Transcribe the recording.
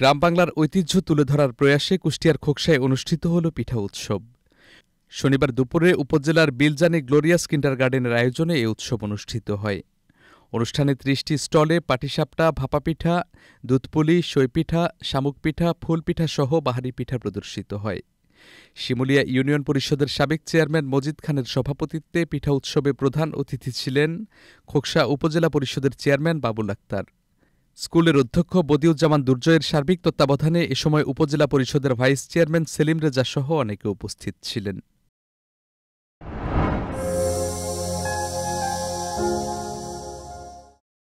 গ্রাম বাংলার ঐতিহ্য তুলে ধরার প্রয়াসে কুষ্টিয়ার খোকসায় অনুষ্ঠিত হল পিঠা উৎসব শনিবার দুপুরে উপজেলার বিলজানি গ্লোরিয়াস গার্ডেনের আয়োজনে এই উৎসব অনুষ্ঠিত হয় অনুষ্ঠানে ত্রিশটি স্টলে পাটিসাপটা ভাপাপিঠা দুধপুলি পিঠা শামুকপিঠা ফুলপিঠা সহ বাহারি পিঠা প্রদর্শিত হয় শিমুলিয়া ইউনিয়ন পরিষদের সাবেক চেয়ারম্যান মজিদ খানের সভাপতিত্বে পিঠা উৎসবে প্রধান অতিথি ছিলেন খোকসা উপজেলা পরিষদের চেয়ারম্যান বাবুল আক্তার স্কুলের অধ্যক্ষ বদিউজ্জামান দুর্জয়ের সার্বিক তত্ত্বাবধানে এ সময় উপজেলা পরিষদের ভাইস চেয়ারম্যান সেলিম রেজা সহ অনেকে উপস্থিত ছিলেন